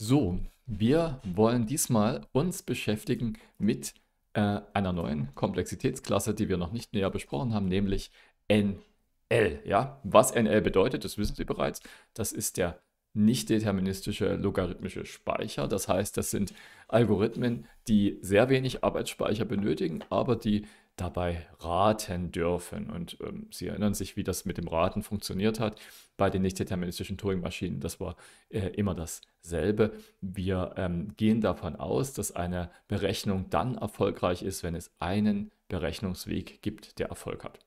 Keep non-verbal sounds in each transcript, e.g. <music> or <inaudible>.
So, wir wollen diesmal uns beschäftigen mit äh, einer neuen Komplexitätsklasse, die wir noch nicht näher besprochen haben, nämlich NL. Ja, was NL bedeutet, das wissen Sie bereits. Das ist der nicht-deterministische logarithmische Speicher. Das heißt, das sind Algorithmen, die sehr wenig Arbeitsspeicher benötigen, aber die dabei raten dürfen. Und ähm, Sie erinnern sich, wie das mit dem Raten funktioniert hat bei den nicht-deterministischen Turing-Maschinen. Das war äh, immer dasselbe. Wir ähm, gehen davon aus, dass eine Berechnung dann erfolgreich ist, wenn es einen Berechnungsweg gibt, der Erfolg hat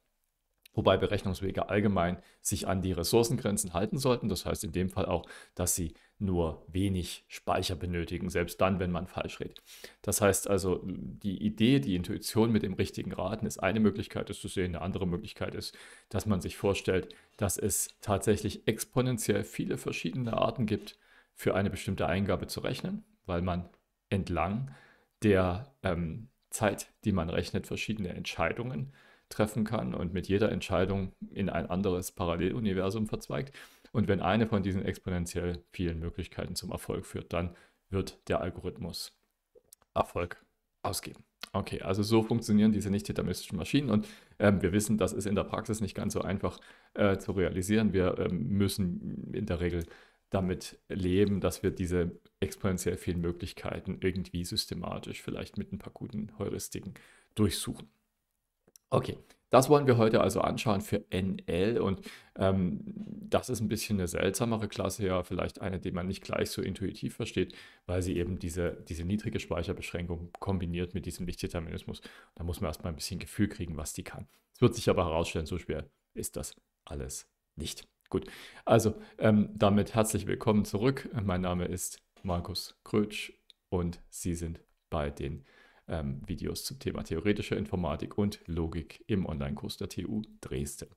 wobei Berechnungswege allgemein sich an die Ressourcengrenzen halten sollten. Das heißt in dem Fall auch, dass sie nur wenig Speicher benötigen, selbst dann, wenn man falsch redet. Das heißt also, die Idee, die Intuition mit dem richtigen Raten ist eine Möglichkeit, das zu sehen. Eine andere Möglichkeit ist, dass man sich vorstellt, dass es tatsächlich exponentiell viele verschiedene Arten gibt, für eine bestimmte Eingabe zu rechnen, weil man entlang der ähm, Zeit, die man rechnet, verschiedene Entscheidungen äh, treffen kann und mit jeder Entscheidung in ein anderes Paralleluniversum verzweigt. Und wenn eine von diesen exponentiell vielen Möglichkeiten zum Erfolg führt, dann wird der Algorithmus Erfolg ausgeben. Okay, also so funktionieren diese nicht-deterministischen Maschinen und ähm, wir wissen, das ist in der Praxis nicht ganz so einfach äh, zu realisieren. Wir ähm, müssen in der Regel damit leben, dass wir diese exponentiell vielen Möglichkeiten irgendwie systematisch, vielleicht mit ein paar guten Heuristiken, durchsuchen. Okay, das wollen wir heute also anschauen für NL und ähm, das ist ein bisschen eine seltsamere Klasse, ja, vielleicht eine, die man nicht gleich so intuitiv versteht, weil sie eben diese, diese niedrige Speicherbeschränkung kombiniert mit diesem Lichtdeterminismus. Da muss man erstmal ein bisschen Gefühl kriegen, was die kann. Es wird sich aber herausstellen, so schwer ist das alles nicht. Gut, also ähm, damit herzlich willkommen zurück. Mein Name ist Markus Krötsch und Sie sind bei den ähm, Videos zum Thema theoretische Informatik und Logik im Online-Kurs der TU Dresden.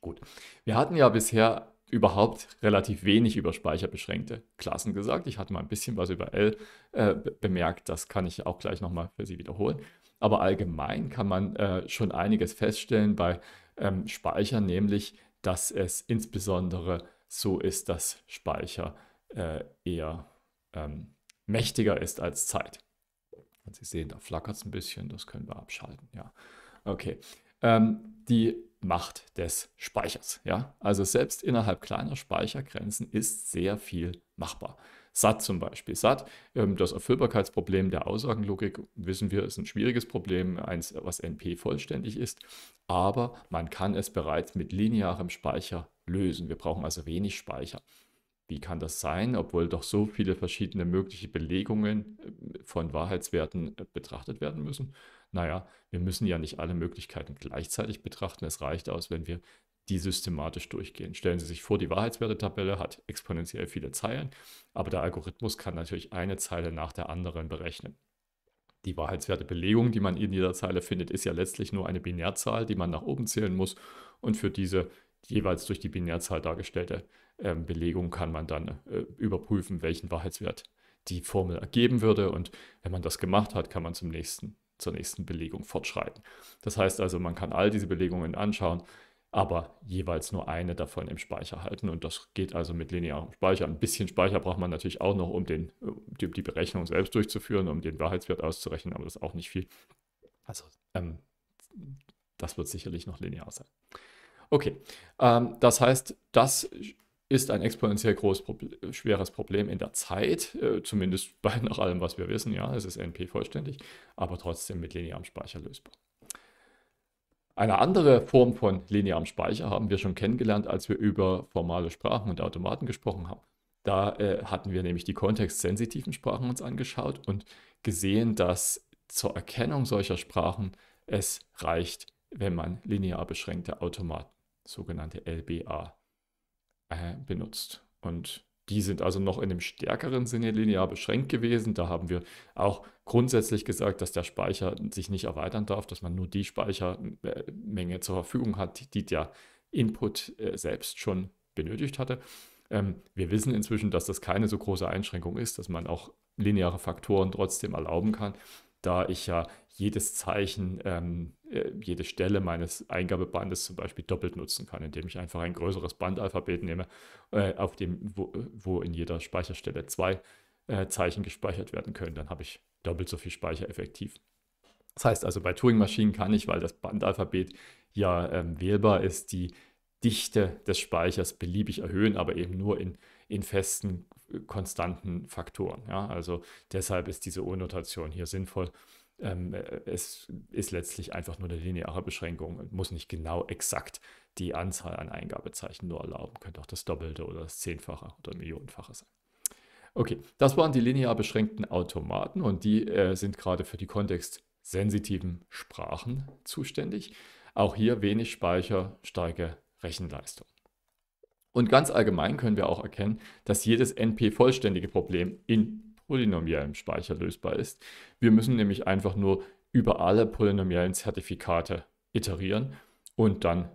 Gut, wir hatten ja bisher überhaupt relativ wenig über speicherbeschränkte Klassen gesagt. Ich hatte mal ein bisschen was über L äh, bemerkt, das kann ich auch gleich nochmal für Sie wiederholen. Aber allgemein kann man äh, schon einiges feststellen bei ähm, Speicher, nämlich, dass es insbesondere so ist, dass Speicher äh, eher ähm, mächtiger ist als Zeit. Und Sie sehen, da flackert es ein bisschen, das können wir abschalten. Ja, okay. Ähm, die Macht des Speichers. Ja, also selbst innerhalb kleiner Speichergrenzen ist sehr viel machbar. SAT zum Beispiel. SAT, ähm, das Erfüllbarkeitsproblem der Aussagenlogik, wissen wir, ist ein schwieriges Problem, eins, was NP vollständig ist, aber man kann es bereits mit linearem Speicher lösen. Wir brauchen also wenig Speicher wie kann das sein, obwohl doch so viele verschiedene mögliche Belegungen äh, von Wahrheitswerten äh, betrachtet werden müssen? Naja, wir müssen ja nicht alle Möglichkeiten gleichzeitig betrachten. Es reicht aus, wenn wir die systematisch durchgehen. Stellen Sie sich vor, die Wahrheitswertetabelle hat exponentiell viele Zeilen, aber der Algorithmus kann natürlich eine Zeile nach der anderen berechnen. Die Wahrheitswertebelegung, die man in jeder Zeile findet, ist ja letztlich nur eine Binärzahl, die man nach oben zählen muss. Und für diese jeweils durch die Binärzahl dargestellte ähm, Belegung kann man dann äh, überprüfen, welchen Wahrheitswert die Formel ergeben würde. Und wenn man das gemacht hat, kann man zum nächsten, zur nächsten Belegung fortschreiten. Das heißt also, man kann all diese Belegungen anschauen, aber jeweils nur eine davon im Speicher halten. Und das geht also mit linearem Speicher. Ein bisschen Speicher braucht man natürlich auch noch, um den, äh, die, die Berechnung selbst durchzuführen, um den Wahrheitswert auszurechnen, aber das ist auch nicht viel. Also ähm, das wird sicherlich noch linear sein. Okay, ähm, das heißt, das ist ein exponentiell groß, Problem, schweres Problem in der Zeit, äh, zumindest <laughs> bei, nach allem, was wir wissen. Ja, es ist NP vollständig, aber trotzdem mit linearem Speicher lösbar. Eine andere Form von linearem Speicher haben wir schon kennengelernt, als wir über formale Sprachen und Automaten gesprochen haben. Da äh, hatten wir nämlich die kontextsensitiven Sprachen uns angeschaut und gesehen, dass zur Erkennung solcher Sprachen es reicht, wenn man linear beschränkte Automaten sogenannte LBA, äh, benutzt. Und die sind also noch in einem stärkeren Sinne linear beschränkt gewesen. Da haben wir auch grundsätzlich gesagt, dass der Speicher sich nicht erweitern darf, dass man nur die Speichermenge zur Verfügung hat, die der Input äh, selbst schon benötigt hatte. Ähm, wir wissen inzwischen, dass das keine so große Einschränkung ist, dass man auch lineare Faktoren trotzdem erlauben kann, da ich ja jedes Zeichen ähm, äh, jede Stelle meines Eingabebandes zum Beispiel doppelt nutzen kann, indem ich einfach ein größeres Bandalphabet nehme, äh, auf dem, wo, wo, in jeder Speicherstelle zwei äh, Zeichen gespeichert werden können. Dann habe ich doppelt so viel Speicher effektiv. Das heißt also, bei Turing-Maschinen kann ich, weil das Bandalphabet ja ähm, wählbar ist, die Dichte des Speichers beliebig erhöhen, aber eben nur in, in festen, konstanten Faktoren. Ja? Also deshalb ist diese O-Notation hier sinnvoll ähm, äh, es ist letztlich einfach nur eine lineare Beschränkung und muss nicht genau exakt die Anzahl an Eingabezeichen nur erlauben. Könnte auch das Doppelte oder das Zehnfache oder Millionenfache sein. Okay, das waren die linear beschränkten Automaten und die äh, sind gerade für die kontextsensitiven Sprachen zuständig. Auch hier wenig Speicher, starke Rechenleistung. Und ganz allgemein können wir auch erkennen, dass jedes NP-vollständige Problem in polynomiellen Speicher lösbar ist. Wir müssen nämlich einfach nur über alle polynomiellen Zertifikate iterieren und dann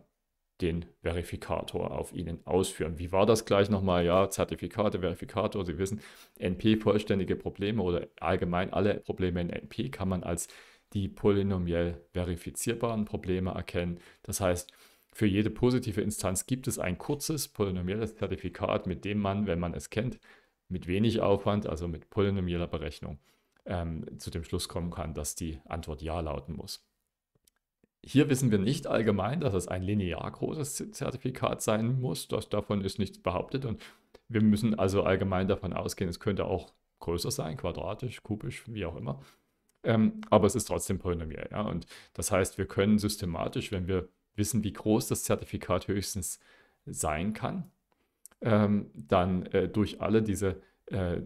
den Verifikator auf ihnen ausführen. Wie war das gleich nochmal? Ja, Zertifikate, Verifikator, Sie wissen, NP-vollständige Probleme oder allgemein alle Probleme in NP kann man als die polynomiell verifizierbaren Probleme erkennen. Das heißt, für jede positive Instanz gibt es ein kurzes polynomielles Zertifikat, mit dem man, wenn man es kennt, mit wenig Aufwand, also mit polynomieller Berechnung, ähm, zu dem Schluss kommen kann, dass die Antwort Ja lauten muss. Hier wissen wir nicht allgemein, dass es ein linear großes Zertifikat sein muss. Das, davon ist nichts behauptet. Und wir müssen also allgemein davon ausgehen, es könnte auch größer sein, quadratisch, kubisch, wie auch immer. Ähm, aber es ist trotzdem polynomial. Ja? Und das heißt, wir können systematisch, wenn wir wissen, wie groß das Zertifikat höchstens sein kann, ähm, dann äh, durch alle diese äh,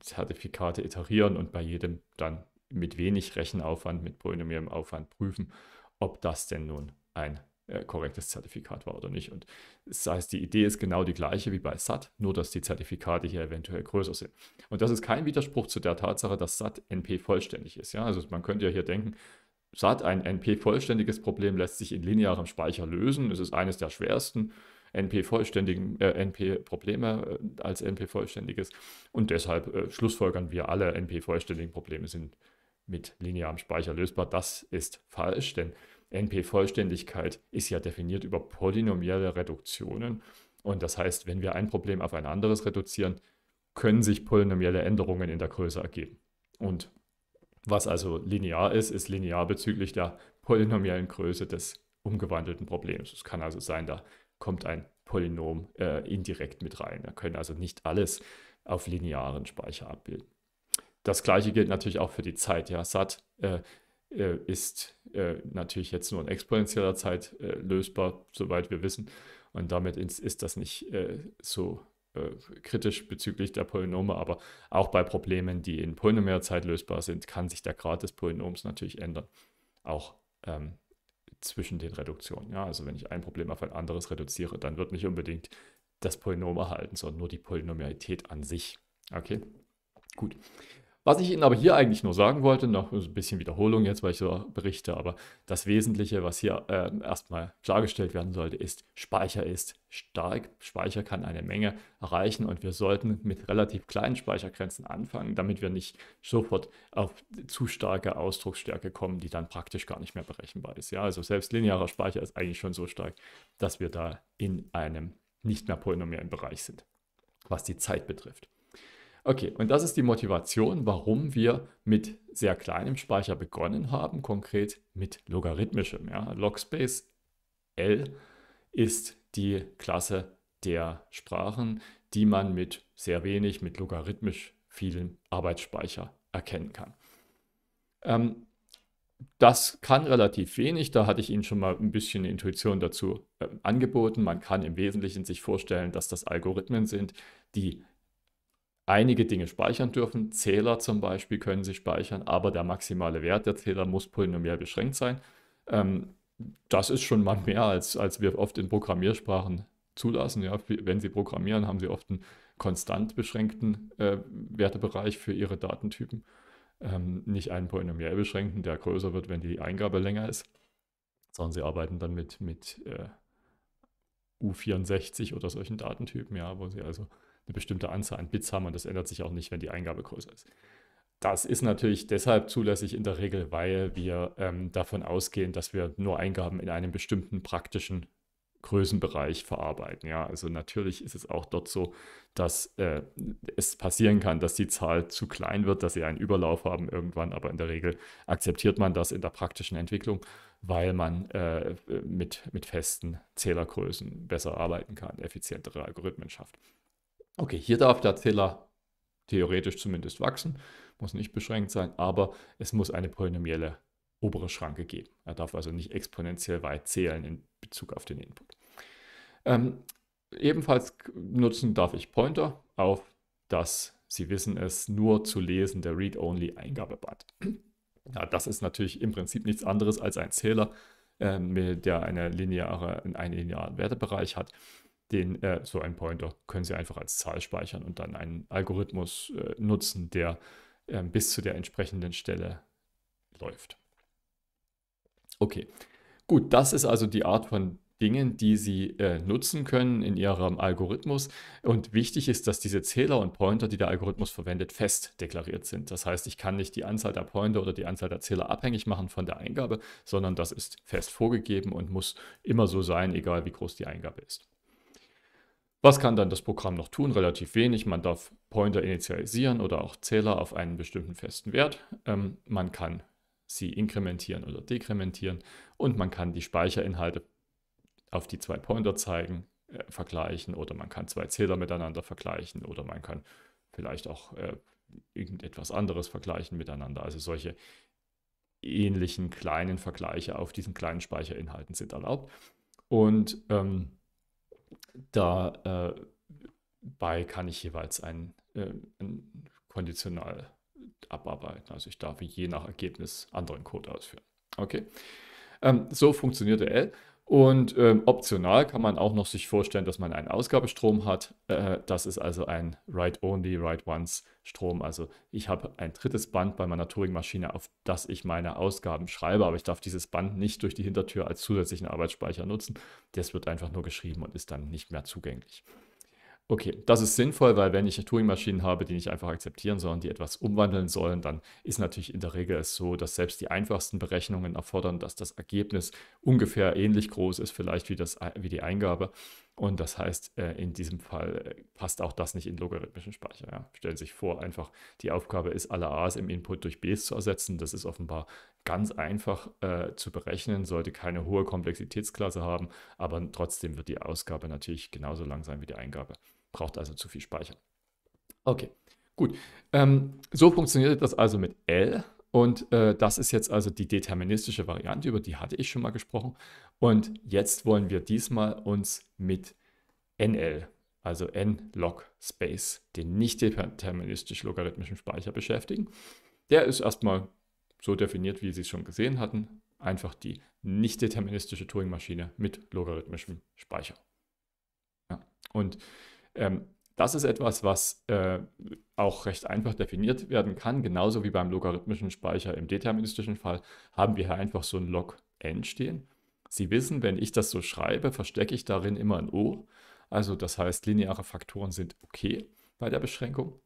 Zertifikate iterieren und bei jedem dann mit wenig Rechenaufwand, mit polynomiellem Aufwand prüfen, ob das denn nun ein äh, korrektes Zertifikat war oder nicht. Und das heißt, die Idee ist genau die gleiche wie bei SAT, nur dass die Zertifikate hier eventuell größer sind. Und das ist kein Widerspruch zu der Tatsache, dass SAT NP vollständig ist. Ja? Also man könnte ja hier denken, SAT, ein NP vollständiges Problem, lässt sich in linearem Speicher lösen. Es ist eines der schwersten. NP-vollständigen, äh, NP-Probleme äh, als NP-vollständiges. Und deshalb äh, schlussfolgern wir alle, NP-vollständigen Probleme sind mit linearem Speicher lösbar. Das ist falsch, denn NP-Vollständigkeit ist ja definiert über polynomielle Reduktionen. Und das heißt, wenn wir ein Problem auf ein anderes reduzieren, können sich polynomielle Änderungen in der Größe ergeben. Und was also linear ist, ist linear bezüglich der polynomiellen Größe des umgewandelten Problems. Es kann also sein, da kommt ein Polynom äh, indirekt mit rein. Wir können also nicht alles auf linearen Speicher abbilden. Das gleiche gilt natürlich auch für die Zeit. Ja, SAT äh, äh, ist äh, natürlich jetzt nur in exponentieller Zeit äh, lösbar, soweit wir wissen. Und damit ist, ist das nicht äh, so kritisch bezüglich der Polynome, aber auch bei Problemen, die in polynomialer Zeit lösbar sind, kann sich der Grad des Polynoms natürlich ändern. Auch ähm, zwischen den Reduktionen. Ja, also wenn ich ein Problem auf ein anderes reduziere, dann wird nicht unbedingt das Polynom erhalten, sondern nur die Polynomialität an sich. Okay, gut. Was ich Ihnen aber hier eigentlich nur sagen wollte, noch ein bisschen Wiederholung jetzt, weil ich so berichte, aber das Wesentliche, was hier äh, erstmal klargestellt werden sollte, ist, Speicher ist stark. Speicher kann eine Menge erreichen und wir sollten mit relativ kleinen Speichergrenzen anfangen, damit wir nicht sofort auf zu starke Ausdrucksstärke kommen, die dann praktisch gar nicht mehr berechenbar ist. Ja, also selbst linearer Speicher ist eigentlich schon so stark, dass wir da in einem nicht mehr polynomialen Bereich sind, was die Zeit betrifft. Okay, und das ist die Motivation, warum wir mit sehr kleinem Speicher begonnen haben, konkret mit logarithmischem. Ja. Logspace L ist die Klasse der Sprachen, die man mit sehr wenig, mit logarithmisch vielen Arbeitsspeicher erkennen kann. Ähm, das kann relativ wenig, da hatte ich Ihnen schon mal ein bisschen Intuition dazu äh, angeboten. Man kann im Wesentlichen sich vorstellen, dass das Algorithmen sind, die einige Dinge speichern dürfen. Zähler zum Beispiel können sie speichern, aber der maximale Wert der Zähler muss polynomial beschränkt sein. Ähm, das ist schon mal mehr, als, als wir oft in Programmiersprachen zulassen. Ja, wenn Sie programmieren, haben Sie oft einen konstant beschränkten äh, Wertebereich für Ihre Datentypen. Ähm, nicht einen polynomial beschränkten, der größer wird, wenn die Eingabe länger ist, sondern Sie arbeiten dann mit, mit äh, U64 oder solchen Datentypen, ja, wo Sie also eine bestimmte Anzahl an Bits haben und das ändert sich auch nicht, wenn die Eingabe größer ist. Das ist natürlich deshalb zulässig in der Regel, weil wir ähm, davon ausgehen, dass wir nur Eingaben in einem bestimmten praktischen Größenbereich verarbeiten. Ja, also natürlich ist es auch dort so, dass äh, es passieren kann, dass die Zahl zu klein wird, dass sie einen Überlauf haben irgendwann, aber in der Regel akzeptiert man das in der praktischen Entwicklung, weil man äh, mit, mit festen Zählergrößen besser arbeiten kann, effizientere Algorithmen schafft. Okay, hier darf der Zähler theoretisch zumindest wachsen, muss nicht beschränkt sein, aber es muss eine polynomielle obere Schranke geben. Er darf also nicht exponentiell weit zählen in Bezug auf den Input. Ähm, ebenfalls nutzen darf ich Pointer auf das, Sie wissen es, nur zu lesen der read only eingabebad Ja, das ist natürlich im Prinzip nichts anderes als ein Zähler, äh, der eine lineare, einen linearen Wertebereich hat den, äh, so einen Pointer können Sie einfach als Zahl speichern und dann einen Algorithmus äh, nutzen, der äh, bis zu der entsprechenden Stelle läuft. Okay, gut, das ist also die Art von Dingen, die Sie äh, nutzen können in Ihrem Algorithmus. Und wichtig ist, dass diese Zähler und Pointer, die der Algorithmus verwendet, fest deklariert sind. Das heißt, ich kann nicht die Anzahl der Pointer oder die Anzahl der Zähler abhängig machen von der Eingabe, sondern das ist fest vorgegeben und muss immer so sein, egal wie groß die Eingabe ist. Was kann dann das Programm noch tun? Relativ wenig. Man darf Pointer initialisieren oder auch Zähler auf einen bestimmten festen Wert. Ähm, man kann sie inkrementieren oder dekrementieren und man kann die Speicherinhalte auf die zwei Pointer zeigen, äh, vergleichen oder man kann zwei Zähler miteinander vergleichen oder man kann vielleicht auch äh, irgendetwas anderes vergleichen miteinander. Also solche ähnlichen kleinen Vergleiche auf diesen kleinen Speicherinhalten sind erlaubt. Und ähm, Dabei äh, kann ich jeweils ein, äh, ein Konditional abarbeiten. Also ich darf je nach Ergebnis anderen Code ausführen. Okay. Ähm, so funktioniert der L. Und ähm, optional kann man auch noch sich vorstellen, dass man einen Ausgabestrom hat. Äh, das ist also ein Write-Only, Write-Once-Strom. Also ich habe ein drittes Band bei meiner Turing-Maschine, auf das ich meine Ausgaben schreibe, aber ich darf dieses Band nicht durch die Hintertür als zusätzlichen Arbeitsspeicher nutzen. Das wird einfach nur geschrieben und ist dann nicht mehr zugänglich. Okay, das ist sinnvoll, weil wenn ich Turing-Maschinen habe, die nicht einfach akzeptieren, sondern die etwas umwandeln sollen, dann ist natürlich in der Regel es so, dass selbst die einfachsten Berechnungen erfordern, dass das Ergebnis ungefähr ähnlich groß ist, vielleicht wie, das, äh, wie die Eingabe. Und das heißt, äh, in diesem Fall äh, passt auch das nicht in logarithmischen Speicher. Ja. Stellen Sie sich vor, einfach die Aufgabe ist, alle A's im Input durch B's zu ersetzen. Das ist offenbar ganz einfach äh, zu berechnen, sollte keine hohe Komplexitätsklasse haben, aber trotzdem wird die Ausgabe natürlich genauso lang sein wie die Eingabe braucht also zu viel Speicher. Okay, gut. Ähm, so funktioniert das also mit L. Und äh, das ist jetzt also die deterministische Variante, über die hatte ich schon mal gesprochen. Und jetzt wollen wir diesmal uns mit NL, also N-Log Space, den nicht deterministisch-logarithmischen Speicher beschäftigen. Der ist erstmal so definiert, wie Sie es schon gesehen hatten. Einfach die nicht deterministische Turing-Maschine mit logarithmischem Speicher. Ja. Und ähm, das ist etwas, was äh, auch recht einfach definiert werden kann. Genauso wie beim logarithmischen Speicher im deterministischen Fall haben wir hier einfach so ein log n stehen. Sie wissen, wenn ich das so schreibe, verstecke ich darin immer ein O. Also das heißt, lineare Faktoren sind okay bei der Beschränkung.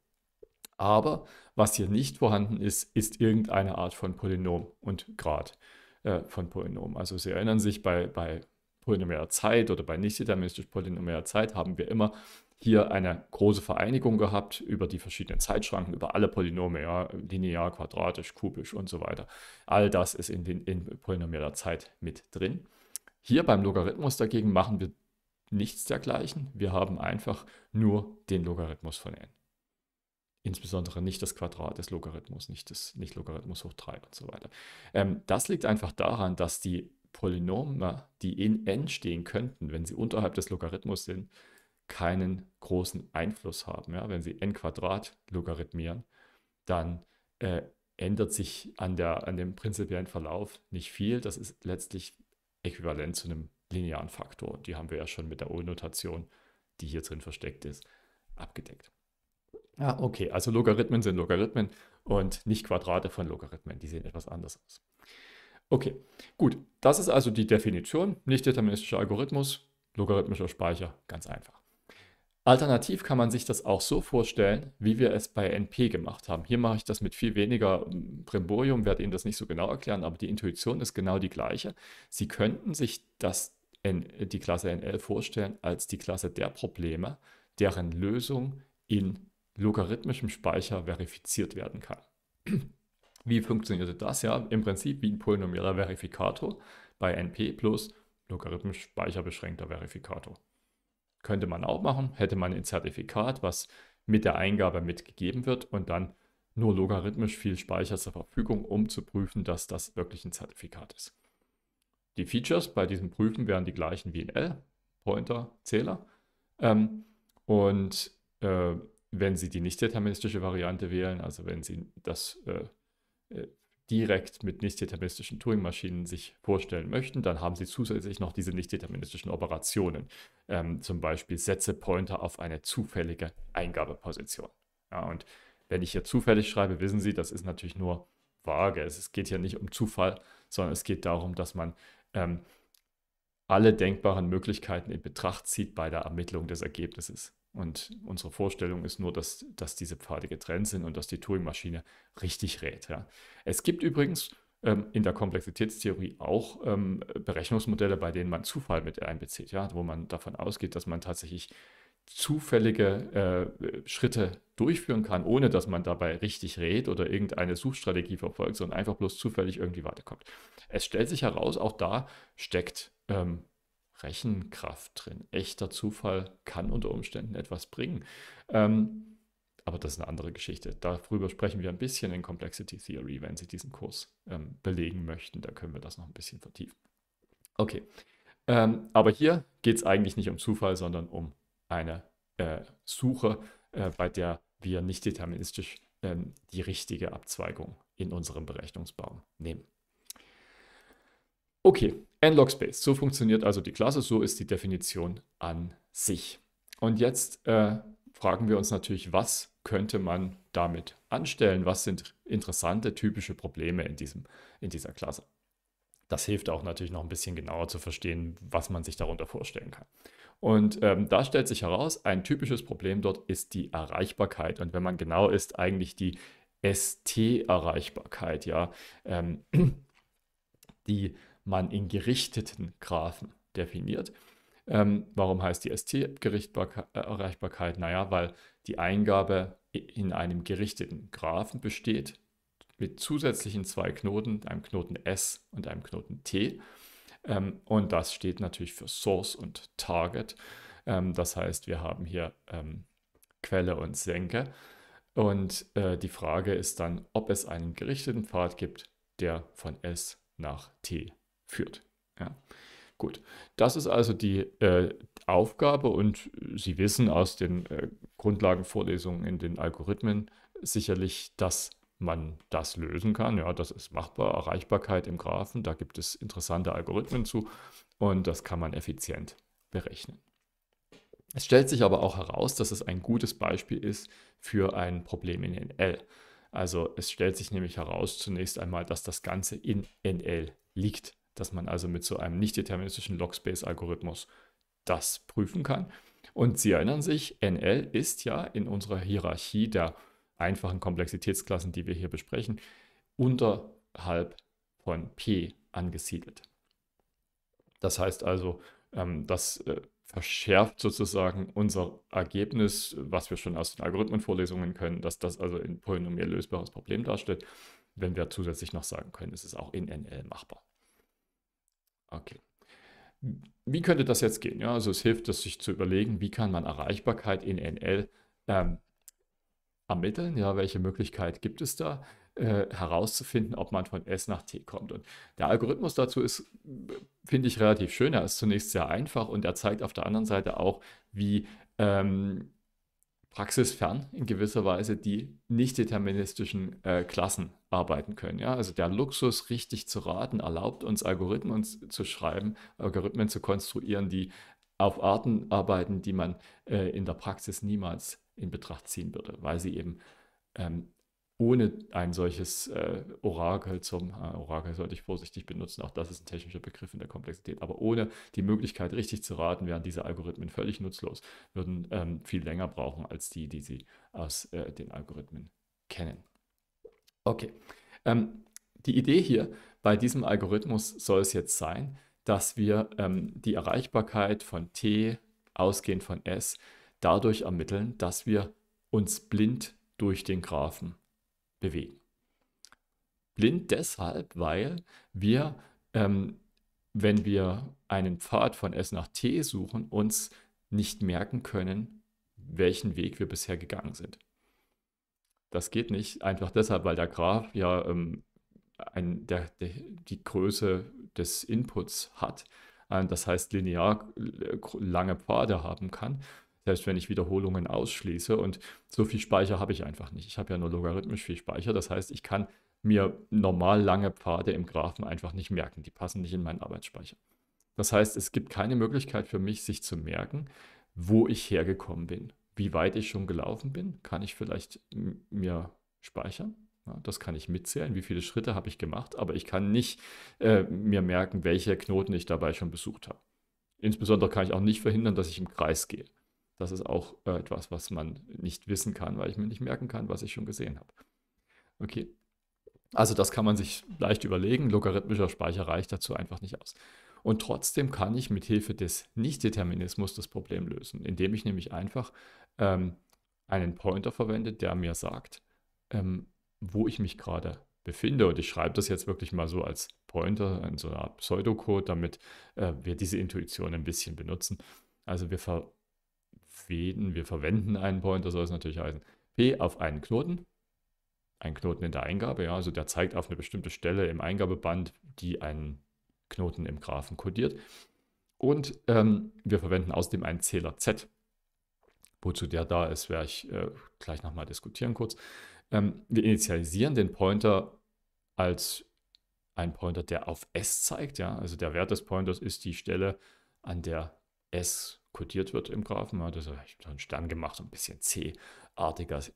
Aber was hier nicht vorhanden ist, ist irgendeine Art von Polynom und Grad äh, von Polynom. Also Sie erinnern sich, bei, bei polynomialer Zeit oder bei nicht-deterministisch polynomialer Zeit haben wir immer hier eine große Vereinigung gehabt über die verschiedenen Zeitschranken, über alle Polynome, ja, linear, quadratisch, kubisch und so weiter. All das ist in, den, in polynomieller Zeit mit drin. Hier beim Logarithmus dagegen machen wir nichts dergleichen. Wir haben einfach nur den Logarithmus von n. Insbesondere nicht das Quadrat des Logarithmus, nicht, das, nicht Logarithmus hoch 3 und so weiter. Ähm, das liegt einfach daran, dass die Polynome, die in n stehen könnten, wenn sie unterhalb des Logarithmus sind, keinen großen Einfluss haben. Ja? Wenn Sie n Quadrat logarithmieren, dann äh, ändert sich an, der, an dem prinzipiellen Verlauf nicht viel. Das ist letztlich äquivalent zu einem linearen Faktor. Die haben wir ja schon mit der O-Notation, die hier drin versteckt ist, abgedeckt. Ah, okay, also Logarithmen sind Logarithmen und nicht Quadrate von Logarithmen. Die sehen etwas anders aus. Okay, gut. Das ist also die Definition. Nicht deterministischer Algorithmus, logarithmischer Speicher, ganz einfach. Alternativ kann man sich das auch so vorstellen, wie wir es bei NP gemacht haben. Hier mache ich das mit viel weniger ähm, Brimborium, werde Ihnen das nicht so genau erklären, aber die Intuition ist genau die gleiche. Sie könnten sich das die Klasse NL vorstellen als die Klasse der Probleme, deren Lösung in logarithmischem Speicher verifiziert werden kann. <clears throat> Wie funktionierte das? Ja, im Prinzip wie ein polynomialer Verifikator bei NP plus logarithmisch speicherbeschränkter Verifikator. Könnte man auch machen, hätte man ein Zertifikat, was mit der Eingabe mitgegeben wird und dann nur logarithmisch viel Speicher zur Verfügung, um zu prüfen, dass das wirklich ein Zertifikat ist. Die Features bei diesem Prüfen wären die gleichen wie in L, Pointer, Zähler. Ähm, und äh, wenn Sie die nicht-deterministische Variante wählen, also wenn Sie das äh, äh direkt mit nicht-deterministischen Turing-Maschinen sich vorstellen möchten, dann haben sie zusätzlich noch diese nicht-deterministischen Operationen, ähm, zum Beispiel setze Pointer auf eine zufällige Eingabeposition. Ja, und wenn ich hier zufällig schreibe, wissen Sie, das ist natürlich nur vage. Es geht hier nicht um Zufall, sondern es geht darum, dass man ähm, alle denkbaren Möglichkeiten in Betracht zieht bei der Ermittlung des Ergebnisses. Und unsere Vorstellung ist nur, dass, dass diese Pfade getrennt sind und dass die Turing-Maschine richtig rät. Ja. Es gibt übrigens ähm, in der Komplexitätstheorie auch ähm, Berechnungsmodelle, bei denen man Zufall mit einbezieht, ja, wo man davon ausgeht, dass man tatsächlich zufällige äh, Schritte durchführen kann, ohne dass man dabei richtig rät oder irgendeine Suchstrategie verfolgt, sondern einfach bloß zufällig irgendwie weiterkommt. Es stellt sich heraus, auch da steckt ähm, Rechenkraft drin. Echter Zufall kann unter Umständen etwas bringen. Ähm, aber das ist eine andere Geschichte. Darüber sprechen wir ein bisschen in Complexity Theory, wenn Sie diesen Kurs ähm, belegen möchten. Da können wir das noch ein bisschen vertiefen. Okay. Ähm, aber hier geht es eigentlich nicht um Zufall, sondern um eine äh, Suche, äh, bei der wir nicht deterministisch ähm, die richtige Abzweigung in unserem Berechnungsbaum nehmen. Okay, nlog space. So funktioniert also die Klasse, so ist die Definition an sich. Und jetzt äh, fragen wir uns natürlich, was könnte man damit anstellen? Was sind interessante, typische Probleme in, diesem, in dieser Klasse? Das hilft auch natürlich noch ein bisschen genauer zu verstehen, was man sich darunter vorstellen kann. Und ähm, da stellt sich heraus, ein typisches Problem dort ist die Erreichbarkeit. Und wenn man genau ist, eigentlich die ST-Erreichbarkeit, ja. Ähm, <clears throat> die man in gerichteten Graphen definiert. Ähm, warum heißt die ST-Erreichbarkeit? Äh, naja, weil die Eingabe in einem gerichteten Graphen besteht mit zusätzlichen zwei Knoten, einem Knoten S und einem Knoten T. Ähm, und das steht natürlich für Source und Target. Ähm, das heißt, wir haben hier ähm, Quelle und Senke. Und äh, die Frage ist dann, ob es einen gerichteten Pfad gibt, der von S nach T führt. Ja. Gut, das ist also die äh, Aufgabe und Sie wissen aus den äh, Grundlagenvorlesungen in den Algorithmen sicherlich, dass man das lösen kann. Ja, das ist machbar. Erreichbarkeit im Graphen, da gibt es interessante Algorithmen zu und das kann man effizient berechnen. Es stellt sich aber auch heraus, dass es ein gutes Beispiel ist für ein Problem in NL. Also es stellt sich nämlich heraus zunächst einmal, dass das Ganze in NL liegt dass man also mit so einem nicht deterministischen logspace algorithmus das prüfen kann. Und Sie erinnern sich, NL ist ja in unserer Hierarchie der einfachen Komplexitätsklassen, die wir hier besprechen, unterhalb von P angesiedelt. Das heißt also, ähm, das äh, verschärft sozusagen unser Ergebnis, was wir schon aus den Algorithmenvorlesungen können, dass das also ein polynomiell lösbares Problem darstellt, wenn wir zusätzlich noch sagen können, es ist auch in NL machbar. Okay. Wie könnte das jetzt gehen? Ja, also es hilft es, sich zu überlegen, wie kann man Erreichbarkeit in NL ähm, ermitteln? Ja, welche Möglichkeit gibt es da? Äh, herauszufinden, ob man von S nach T kommt. Und der Algorithmus dazu ist, finde ich, relativ schön. Er ist zunächst sehr einfach und er zeigt auf der anderen Seite auch, wie ähm, praxisfern in gewisser Weise, die nicht deterministischen äh, Klassen arbeiten können. Ja? Also der Luxus, richtig zu raten, erlaubt uns Algorithmen zu schreiben, Algorithmen zu konstruieren, die auf Arten arbeiten, die man äh, in der Praxis niemals in Betracht ziehen würde, weil sie eben ähm, ohne ein solches äh, Orakel zum, äh, Orakel sollte ich vorsichtig benutzen, auch das ist ein technischer Begriff in der Komplexität, aber ohne die Möglichkeit richtig zu raten, wären diese Algorithmen völlig nutzlos, würden ähm, viel länger brauchen als die, die sie aus äh, den Algorithmen kennen. Okay, ähm, die Idee hier bei diesem Algorithmus soll es jetzt sein, dass wir ähm, die Erreichbarkeit von t ausgehend von s dadurch ermitteln, dass wir uns blind durch den Graphen bewegen. Blind deshalb, weil wir, ähm, wenn wir einen Pfad von S nach T suchen, uns nicht merken können, welchen Weg wir bisher gegangen sind. Das geht nicht, einfach deshalb, weil der Graph ja ähm, ein, der, der, die Größe des Inputs hat, ähm, das heißt linear äh, lange Pfade haben kann selbst wenn ich Wiederholungen ausschließe. Und so viel Speicher habe ich einfach nicht. Ich habe ja nur logarithmisch viel Speicher. Das heißt, ich kann mir normal lange Pfade im Graphen einfach nicht merken. Die passen nicht in meinen Arbeitsspeicher. Das heißt, es gibt keine Möglichkeit für mich, sich zu merken, wo ich hergekommen bin. Wie weit ich schon gelaufen bin, kann ich vielleicht mir speichern. Ja, das kann ich mitzählen, wie viele Schritte habe ich gemacht, aber ich kann nicht äh, mir merken, welche Knoten ich dabei schon besucht habe. Insbesondere kann ich auch nicht verhindern, dass ich im Kreis gehe. Das ist auch äh, etwas, was man nicht wissen kann, weil ich mir nicht merken kann, was ich schon gesehen habe. Okay. Also das kann man sich leicht überlegen. Logarithmischer Speicher reicht dazu einfach nicht aus. Und trotzdem kann ich mit Hilfe des Nichtdeterminismus das Problem lösen, indem ich nämlich einfach ähm, einen Pointer verwende, der mir sagt, ähm, wo ich mich gerade befinde. Und ich schreibe das jetzt wirklich mal so als Pointer in so einer Art Pseudocode, damit äh, wir diese Intuition ein bisschen benutzen. Also wir ver Fäden, wir verwenden einen Pointer, soll es natürlich heißen. P auf einen Knoten, einen Knoten in der Eingabe, ja, also der zeigt auf eine bestimmte Stelle im Eingabeband, die einen Knoten im Graphen kodiert. Und ähm, wir verwenden außerdem einen Zähler Z. Wozu der da ist, werde ich äh, gleich nochmal diskutieren kurz. Ähm, wir initialisieren den Pointer als einen Pointer, der auf S zeigt. Ja? Also der Wert des Pointers ist die Stelle, an der S codiert wird im Graphen. Ja, das habe ich einen Stern gemacht, so ein bisschen C-artiges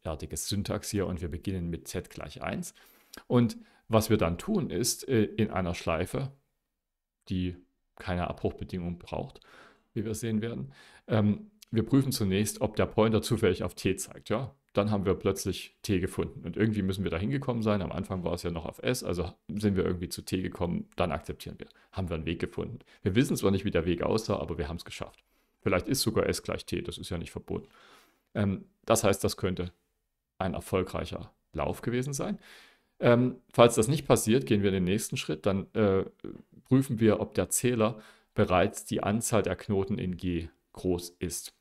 Syntax hier und wir beginnen mit z gleich 1. Und was wir dann tun, ist äh, in einer Schleife, die keine Abbruchbedingung braucht, wie wir sehen werden, ähm, wir prüfen zunächst, ob der Pointer zufällig auf t zeigt. Ja, dann haben wir plötzlich T gefunden. Und irgendwie müssen wir da hingekommen sein. Am Anfang war es ja noch auf S, also sind wir irgendwie zu T gekommen, dann akzeptieren wir. Haben wir einen Weg gefunden. Wir wissen zwar nicht, wie der Weg aussah, aber wir haben es geschafft. Vielleicht ist sogar S gleich T, das ist ja nicht verboten. Ähm, das heißt, das könnte ein erfolgreicher Lauf gewesen sein. Ähm, falls das nicht passiert, gehen wir in den nächsten Schritt. Dann äh, prüfen wir, ob der Zähler bereits die Anzahl der Knoten in G groß ist.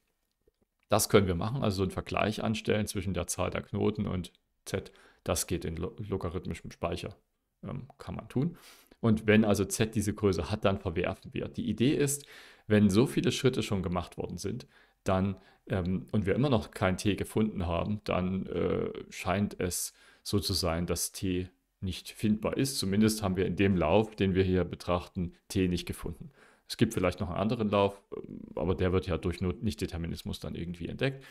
Das können wir machen, also so einen Vergleich anstellen zwischen der Zahl der Knoten und Z. Das geht in lo logarithmischem Speicher, ähm, kann man tun und wenn also Z diese Größe hat, dann verwerfen wir. Die Idee ist, wenn so viele Schritte schon gemacht worden sind, dann ähm, und wir immer noch kein T gefunden haben, dann äh, scheint es so zu sein, dass T nicht findbar ist. Zumindest haben wir in dem Lauf, den wir hier betrachten, T nicht gefunden. Es gibt vielleicht noch einen anderen Lauf, ähm, aber der wird ja durch Nichtdeterminismus dann irgendwie entdeckt.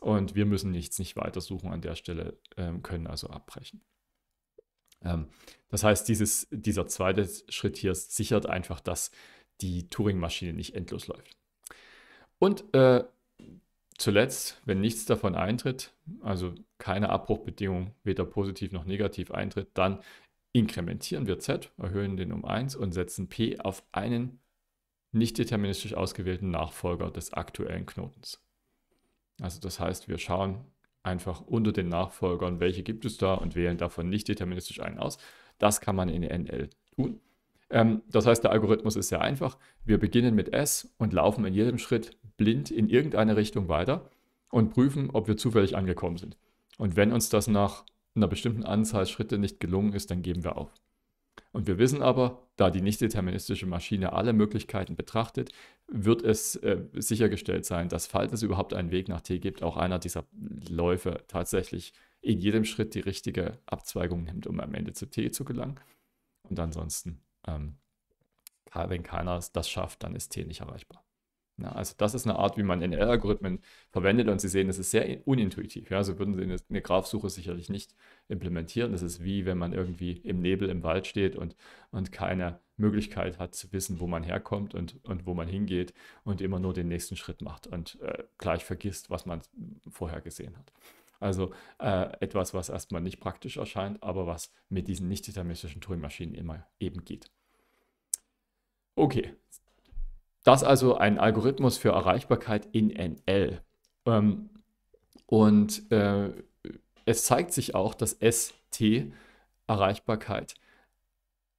Und wir müssen nichts nicht weiter suchen an der Stelle, ähm, können also abbrechen. Ähm, das heißt, dieses, dieser zweite Schritt hier sichert einfach, dass die Turing-Maschine nicht endlos läuft. Und äh, zuletzt, wenn nichts davon eintritt, also keine Abbruchbedingung, weder positiv noch negativ eintritt, dann inkrementieren wir z, erhöhen den um 1 und setzen p auf einen nicht deterministisch ausgewählten Nachfolger des aktuellen Knotens. Also das heißt, wir schauen, einfach unter den Nachfolgern, welche gibt es da und wählen davon nicht deterministisch einen aus. Das kann man in NL tun. Ähm, das heißt, der Algorithmus ist sehr einfach. Wir beginnen mit S und laufen in jedem Schritt blind in irgendeine Richtung weiter und prüfen, ob wir zufällig angekommen sind. Und wenn uns das nach einer bestimmten Anzahl Schritte nicht gelungen ist, dann geben wir auf. Und wir wissen aber, da die nichtdeterministische Maschine alle Möglichkeiten betrachtet, wird es äh, sichergestellt sein, dass, falls es überhaupt einen Weg nach T gibt, auch einer dieser Läufe tatsächlich in jedem Schritt die richtige Abzweigung nimmt, um am Ende zu T zu gelangen. Und ansonsten, ähm, wenn keiner das schafft, dann ist T nicht erreichbar. Ja, also das ist eine Art, wie man nl algorithmen verwendet und Sie sehen, das ist sehr unintuitiv. Ja, so würden Sie eine, eine Grafsuche sicherlich nicht implementieren. Das ist wie, wenn man irgendwie im Nebel im Wald steht und, und keine Möglichkeit hat zu wissen, wo man herkommt und, und wo man hingeht und immer nur den nächsten Schritt macht und äh, gleich vergisst, was man vorher gesehen hat. Also äh, etwas, was erstmal nicht praktisch erscheint, aber was mit diesen nicht-deterministischen Turing-Maschinen immer eben geht. Okay, das also ein Algorithmus für Erreichbarkeit in NL. Ähm, und äh, es zeigt sich auch, dass ST Erreichbarkeit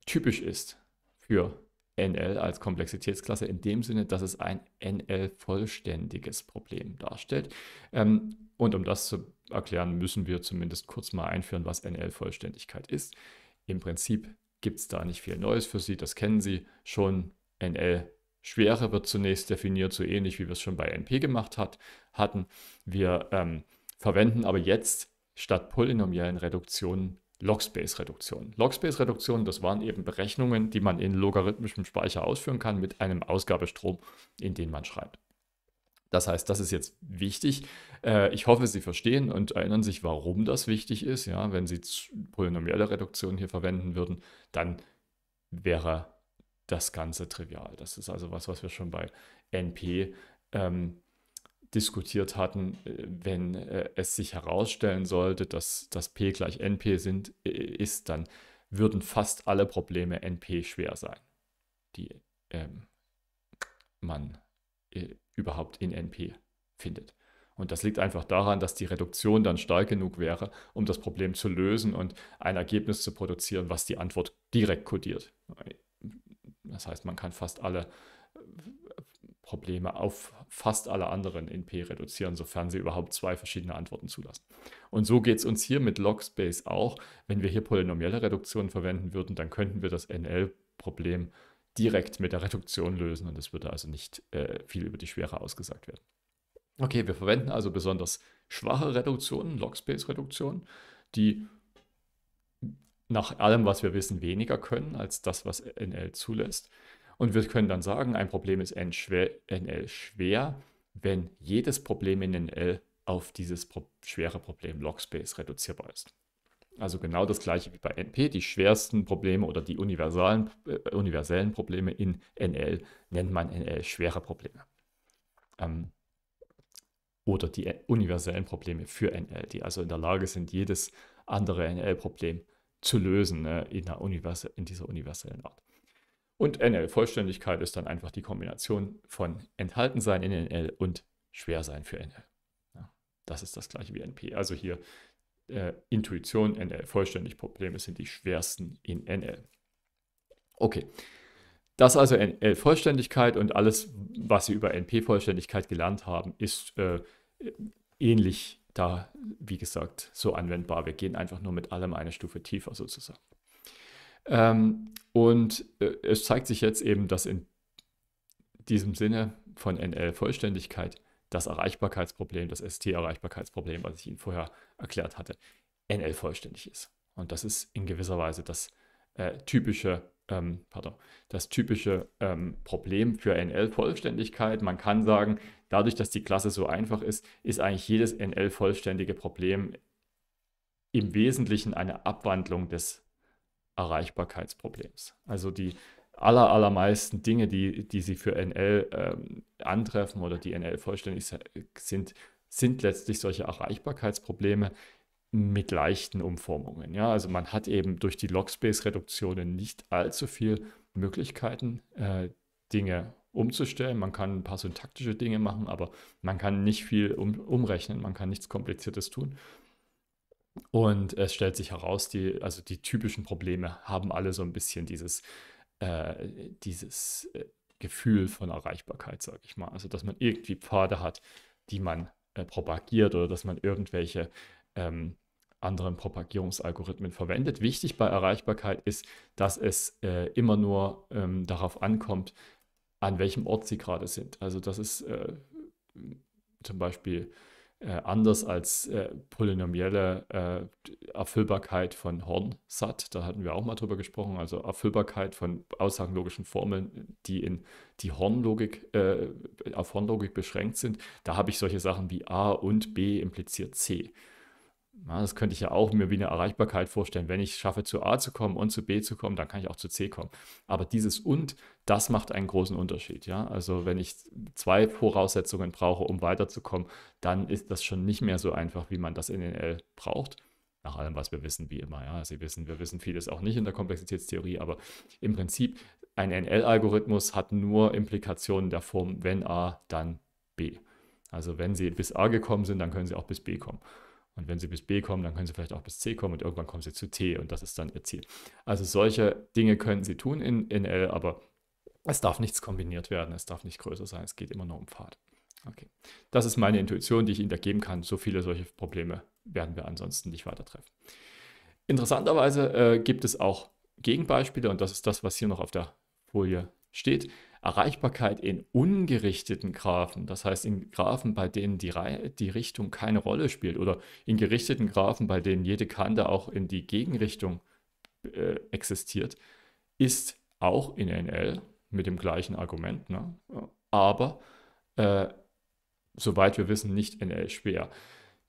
typisch ist für NL als Komplexitätsklasse in dem Sinne, dass es ein NL-vollständiges Problem darstellt. Ähm, und um das zu erklären, müssen wir zumindest kurz mal einführen, was NL-Vollständigkeit ist. Im Prinzip gibt es da nicht viel Neues für Sie, das kennen Sie schon. NL Schwere wird zunächst definiert, so ähnlich wie wir es schon bei NP gemacht hat, hatten. Wir ähm, verwenden aber jetzt statt polynomiellen Reduktionen logspace reduktionen logspace reduktionen das waren eben Berechnungen, die man in logarithmischem Speicher ausführen kann mit einem Ausgabestrom, in den man schreibt. Das heißt, das ist jetzt wichtig. Äh, ich hoffe, Sie verstehen und erinnern sich, warum das wichtig ist. Ja, wenn Sie polynomielle Reduktionen hier verwenden würden, dann wäre das Ganze trivial. Das ist also was, was wir schon bei NP ähm, diskutiert hatten, äh, wenn äh, es sich herausstellen sollte, dass das P gleich NP sind, äh, ist, dann würden fast alle Probleme NP schwer sein, die ähm, man äh, überhaupt in NP findet. Und das liegt einfach daran, dass die Reduktion dann stark genug wäre, um das Problem zu lösen und ein Ergebnis zu produzieren, was die Antwort direkt kodiert. Das heißt, man kann fast alle äh, Probleme auf fast alle anderen in P reduzieren, sofern sie überhaupt zwei verschiedene Antworten zulassen. Und so geht es uns hier mit Logspace auch. Wenn wir hier polynomielle Reduktionen verwenden würden, dann könnten wir das NL-Problem direkt mit der Reduktion lösen und es würde also nicht äh, viel über die Schwere ausgesagt werden. Okay, wir verwenden also besonders schwache Reduktionen, logspace reduktionen die nach allem, was wir wissen, weniger können als das, was NL zulässt. Und wir können dann sagen, ein Problem ist schwer, NL schwer, wenn jedes Problem in NL auf dieses pro schwere Problem Logspace reduzierbar ist. Also genau das gleiche wie bei NP. Die schwersten Probleme oder die universalen, äh, universellen Probleme in NL nennt man NL schwere Probleme. Ähm, oder die universellen Probleme für NL, die also in der Lage sind, jedes andere NL-Problem zu zu lösen ne, in, in, dieser universellen Art. Und NL-Vollständigkeit ist dann einfach die Kombination von enthalten sein in NL und schwer sein für NL. Ja, das ist das gleiche wie NP. Also hier äh, Intuition, NL, vollständig Probleme sind die schwersten in NL. Okay. Das also NL-Vollständigkeit und alles, was Sie über NP-Vollständigkeit gelernt haben, ist äh, ähnlich da, wie gesagt, so anwendbar. Wir gehen einfach nur mit allem eine Stufe tiefer sozusagen. Ähm, und äh, es zeigt sich jetzt eben, dass in diesem Sinne von NL-Vollständigkeit das Erreichbarkeitsproblem, das ST-Erreichbarkeitsproblem, was ich Ihnen vorher erklärt hatte, NL-vollständig ist. Und das ist in gewisser Weise das äh, typische ähm, pardon, das typische ähm, Problem für NL-Vollständigkeit. Man kann sagen, dadurch, dass die Klasse so einfach ist, ist eigentlich jedes NL-vollständige Problem im Wesentlichen eine Abwandlung des Erreichbarkeitsproblems. Also die aller, allermeisten Dinge, die, die Sie für NL ähm, antreffen oder die NL vollständig sind, sind letztlich solche Erreichbarkeitsprobleme, mit leichten Umformungen. Ja? Also man hat eben durch die logspace reduktionen nicht allzu viel Möglichkeiten, äh, Dinge umzustellen. Man kann ein paar syntaktische Dinge machen, aber man kann nicht viel um, umrechnen, man kann nichts Kompliziertes tun. Und es stellt sich heraus, die, also die typischen Probleme haben alle so ein bisschen dieses, äh, dieses äh, Gefühl von Erreichbarkeit, sage ich mal. Also dass man irgendwie Pfade hat, die man äh, propagiert oder dass man irgendwelche ähm, anderen Propagierungsalgorithmen verwendet. Wichtig bei Erreichbarkeit ist, dass es äh, immer nur ähm, darauf ankommt, an welchem Ort sie gerade sind. Also das ist äh, zum Beispiel äh, anders als äh, polynomielle äh, Erfüllbarkeit von Hornsat. Da hatten wir auch mal drüber gesprochen. Also Erfüllbarkeit von aussagenlogischen Formeln, die in die Hornlogik, äh, auf Hornlogik beschränkt sind. Da habe ich solche Sachen wie A und B impliziert C. Na, das könnte ich ja auch mir wie eine Erreichbarkeit vorstellen. Wenn ich schaffe, zu A zu kommen und zu B zu kommen, dann kann ich auch zu C kommen. Aber dieses und, das macht einen großen Unterschied. Ja? Also wenn ich zwei Voraussetzungen brauche, um weiterzukommen, dann ist das schon nicht mehr so einfach, wie man das in NL braucht. Nach allem, was wir wissen, wie immer. Ja? Sie wissen, wir wissen vieles auch nicht in der Komplexitätstheorie, aber im Prinzip, ein NL-Algorithmus hat nur Implikationen der Form, wenn A, dann B. Also wenn Sie bis A gekommen sind, dann können Sie auch bis B kommen. Und wenn sie bis B kommen, dann können sie vielleicht auch bis C kommen und irgendwann kommen sie zu T und das ist dann ihr Ziel. Also solche Dinge können sie tun in, in L, aber es darf nichts kombiniert werden, es darf nicht größer sein, es geht immer nur um Pfad. Okay. Das ist meine Intuition, die ich Ihnen da geben kann. So viele solche Probleme werden wir ansonsten nicht weiter treffen. Interessanterweise äh, gibt es auch Gegenbeispiele und das ist das, was hier noch auf der Folie steht. Erreichbarkeit in ungerichteten Graphen, das heißt in Graphen, bei denen die, Re die Richtung keine Rolle spielt oder in gerichteten Graphen, bei denen jede Kante auch in die Gegenrichtung äh, existiert, ist auch in NL mit dem gleichen Argument, ne? aber äh, soweit wir wissen, nicht NL schwer.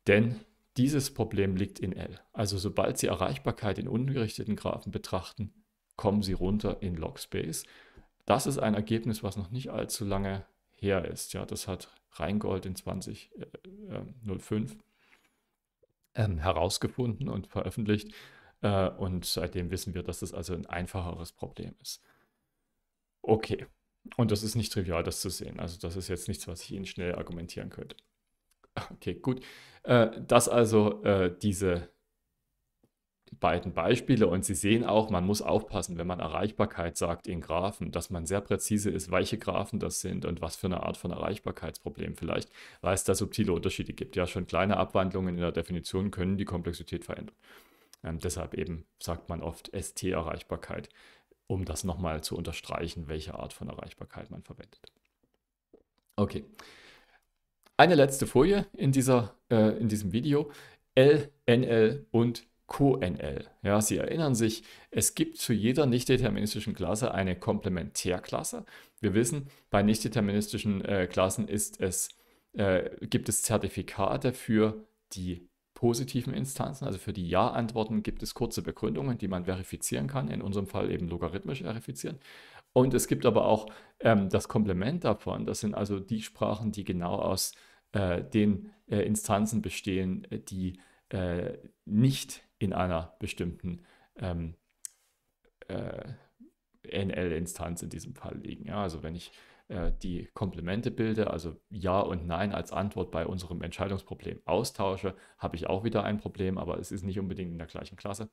Denn dieses Problem liegt in L. Also sobald Sie Erreichbarkeit in ungerichteten Graphen betrachten, kommen Sie runter in Logspace. Das ist ein Ergebnis, was noch nicht allzu lange her ist. Ja, das hat Rheingold in 2005 äh, äh, ähm, herausgefunden und veröffentlicht. Äh, und seitdem wissen wir, dass das also ein einfacheres Problem ist. Okay. Und das ist nicht trivial, das zu sehen. Also das ist jetzt nichts, was ich Ihnen schnell argumentieren könnte. Okay, gut. Äh, das also äh, diese beiden Beispiele und Sie sehen auch, man muss aufpassen, wenn man Erreichbarkeit sagt in Graphen, dass man sehr präzise ist, welche Graphen das sind und was für eine Art von Erreichbarkeitsproblem vielleicht, weil es da subtile Unterschiede gibt. Ja, schon kleine Abwandlungen in der Definition können die Komplexität verändern. Ähm, deshalb eben sagt man oft ST-Erreichbarkeit, um das nochmal zu unterstreichen, welche Art von Erreichbarkeit man verwendet. Okay. Eine letzte Folie in, dieser, äh, in diesem Video. L, NL und QNL. Ja, Sie erinnern sich, es gibt zu jeder nichtdeterministischen Klasse eine Komplementärklasse. Wir wissen, bei nichtdeterministischen äh, Klassen ist es, äh, gibt es Zertifikate für die positiven Instanzen, also für die Ja-Antworten gibt es kurze Begründungen, die man verifizieren kann, in unserem Fall eben logarithmisch verifizieren. Und es gibt aber auch ähm, das Komplement davon, das sind also die Sprachen, die genau aus äh, den äh, Instanzen bestehen, äh, die äh, nicht in einer bestimmten ähm, äh, NL-Instanz in diesem Fall liegen. Ja, also wenn ich äh, die Komplemente bilde, also Ja und Nein als Antwort bei unserem Entscheidungsproblem austausche, habe ich auch wieder ein Problem, aber es ist nicht unbedingt in der gleichen Klasse.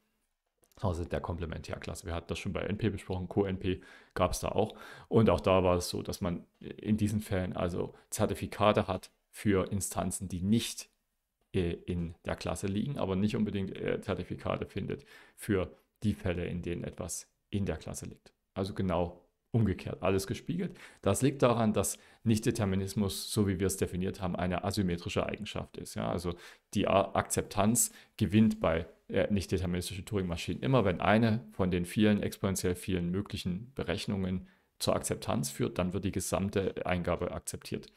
Also der Komplementärklasse. Wir hatten das schon bei NP besprochen, QNP gab es da auch. Und auch da war es so, dass man in diesen Fällen also Zertifikate hat für Instanzen, die nicht äh, in der Klasse liegen, aber nicht unbedingt äh, Zertifikate findet für die Fälle, in denen etwas in der Klasse liegt. Also genau umgekehrt, alles gespiegelt. Das liegt daran, dass Nichtdeterminismus, so wie wir es definiert haben, eine asymmetrische Eigenschaft ist. Ja? Also die Akzeptanz gewinnt bei äh, nichtdeterministischen Turing-Maschinen immer, wenn eine von den vielen exponentiell vielen möglichen Berechnungen zur Akzeptanz führt, dann wird die gesamte Eingabe akzeptiert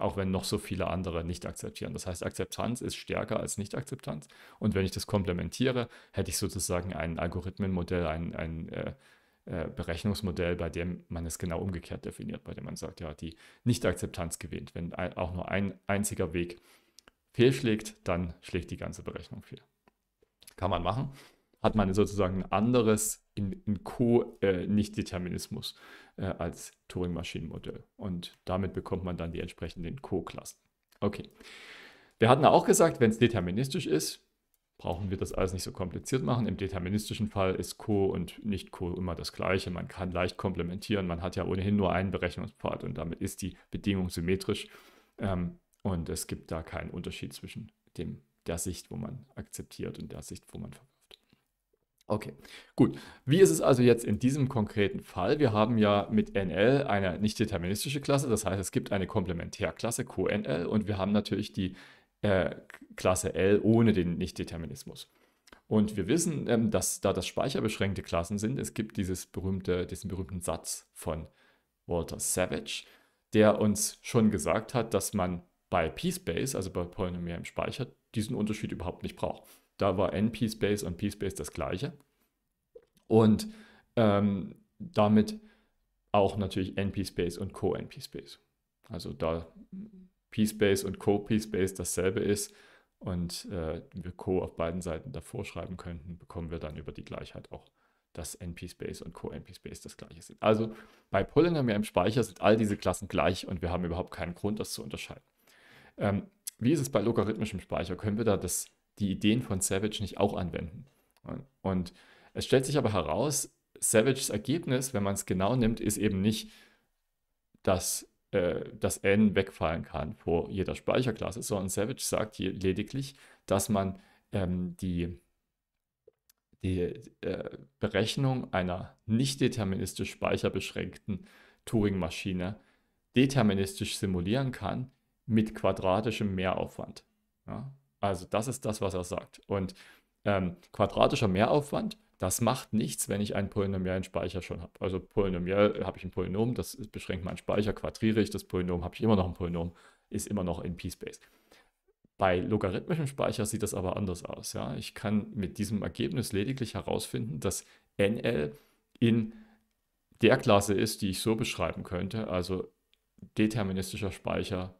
auch wenn noch so viele andere nicht akzeptieren. Das heißt, Akzeptanz ist stärker als Nicht-Akzeptanz. Und wenn ich das komplementiere, hätte ich sozusagen ein Algorithmenmodell, ein, ein äh, äh Berechnungsmodell, bei dem man es genau umgekehrt definiert, bei dem man sagt, ja, die Nicht-Akzeptanz gewinnt. Wenn auch nur ein einziger Weg fehlschlägt, dann schlägt die ganze Berechnung fehl. Kann man machen. Hat man sozusagen ein anderes in, in Co-Nicht-Determinismus äh, als Turing-Maschinenmodell. Und damit bekommt man dann die entsprechenden Co-Klassen. Okay. Wir hatten auch gesagt, wenn es deterministisch ist, brauchen wir das alles nicht so kompliziert machen. Im deterministischen Fall ist Co und nicht Co immer das gleiche. Man kann leicht komplementieren. Man hat ja ohnehin nur einen Berechnungspfad und damit ist die Bedingung symmetrisch. Ähm, und es gibt da keinen Unterschied zwischen dem, der Sicht, wo man akzeptiert und der Sicht, wo man Okay, gut. Wie ist es also jetzt in diesem konkreten Fall? Wir haben ja mit NL eine nicht deterministische Klasse, das heißt, es gibt eine Komplementärklasse QNL und wir haben natürlich die äh, Klasse L ohne den Nichtdeterminismus. Und wir wissen, ähm, dass da das speicherbeschränkte Klassen sind, es gibt dieses berühmte, diesen berühmten Satz von Walter Savage, der uns schon gesagt hat, dass man bei P-Space, also bei polynomialem Speicher, diesen Unterschied überhaupt nicht braucht. Da war NP-Space und P-Space das gleiche. Und ähm, damit auch natürlich NP-Space und Co-NP-Space. Also da P-Space und Co-P-Space dasselbe ist und äh, wir Co auf beiden Seiten davor schreiben könnten, bekommen wir dann über die Gleichheit auch dass NP-Space und Co-NP-Space das gleiche sind. Also bei Polynomial im Speicher sind all diese Klassen gleich und wir haben überhaupt keinen Grund, das zu unterscheiden. Ähm, wie ist es bei logarithmischem Speicher? Können wir da das die Ideen von Savage nicht auch anwenden. Und es stellt sich aber heraus, Savages Ergebnis, wenn man es genau nimmt, ist eben nicht, dass äh, das N wegfallen kann vor jeder Speicherklasse, sondern Savage sagt hier lediglich, dass man ähm, die, die äh, Berechnung einer nicht deterministisch speicherbeschränkten Turing-Maschine deterministisch simulieren kann mit quadratischem Mehraufwand. Ja? Also das ist das, was er sagt. Und ähm, quadratischer Mehraufwand, das macht nichts, wenn ich einen polynomiellen Speicher schon habe. Also polynomiell äh, habe ich ein Polynom, das beschränkt meinen Speicher, quadriere ich das Polynom, habe ich immer noch ein Polynom, ist immer noch in P-Space. Bei logarithmischem Speicher sieht das aber anders aus. Ja? Ich kann mit diesem Ergebnis lediglich herausfinden, dass NL in der Klasse ist, die ich so beschreiben könnte, also deterministischer Speicher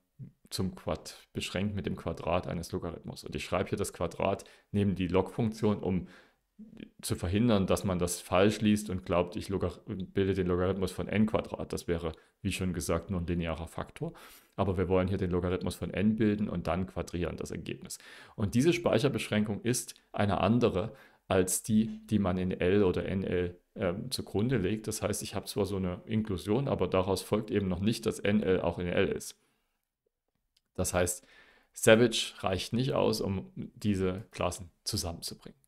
zum Quad beschränkt mit dem Quadrat eines Logarithmus. Und ich schreibe hier das Quadrat neben die Log-Funktion, um zu verhindern, dass man das falsch liest und glaubt, ich bilde den Logarithmus von n Quadrat. Das wäre, wie schon gesagt, nur ein linearer Faktor. Aber wir wollen hier den Logarithmus von n bilden und dann quadrieren das Ergebnis. Und diese Speicherbeschränkung ist eine andere als die, die man in L oder NL ähm, zugrunde legt. Das heißt, ich habe zwar so eine Inklusion, aber daraus folgt eben noch nicht, dass NL auch in L ist. Das heißt, Savage reicht nicht aus, um diese Klassen zusammenzubringen.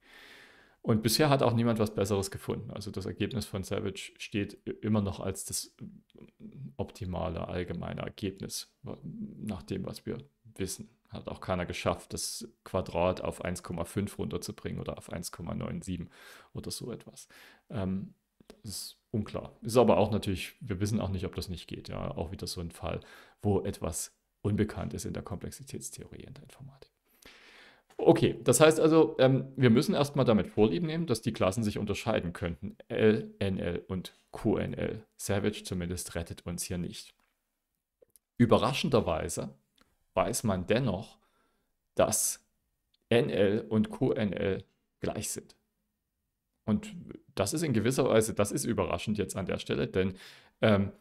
Und bisher hat auch niemand was Besseres gefunden. Also das Ergebnis von Savage steht immer noch als das optimale allgemeine Ergebnis, nach dem, was wir wissen. Hat auch keiner geschafft, das Quadrat auf 1,5 runterzubringen oder auf 1,97 oder so etwas. Ähm, das ist unklar. Ist aber auch natürlich, wir wissen auch nicht, ob das nicht geht. Ja, auch wieder so ein Fall, wo etwas unbekannt ist in der Komplexitätstheorie in der Informatik. Okay, das heißt also, ähm, wir müssen erstmal damit Vorlieben nehmen, dass die Klassen sich unterscheiden könnten. LNL und QNL. Savage zumindest rettet uns hier nicht. Überraschenderweise weiß man dennoch, dass NL und QNL gleich sind. Und das ist in gewisser Weise, das ist überraschend jetzt an der Stelle, denn ähm,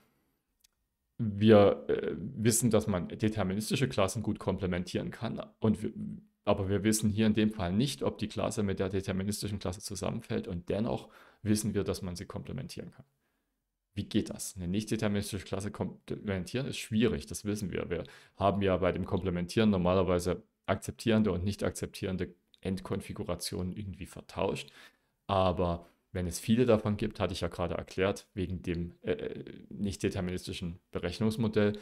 wir äh, wissen, dass man deterministische Klassen gut komplementieren kann. Und wir, aber wir wissen hier in dem Fall nicht, ob die Klasse mit der deterministischen Klasse zusammenfällt. Und dennoch wissen wir, dass man sie komplementieren kann. Wie geht das? Eine nicht-deterministische Klasse komplementieren ist schwierig, das wissen wir. Wir haben ja bei dem Komplementieren normalerweise akzeptierende und nicht akzeptierende Endkonfigurationen irgendwie vertauscht. Aber wenn es viele davon gibt, hatte ich ja gerade erklärt, wegen dem äh, äh, nicht deterministischen Berechnungsmodell,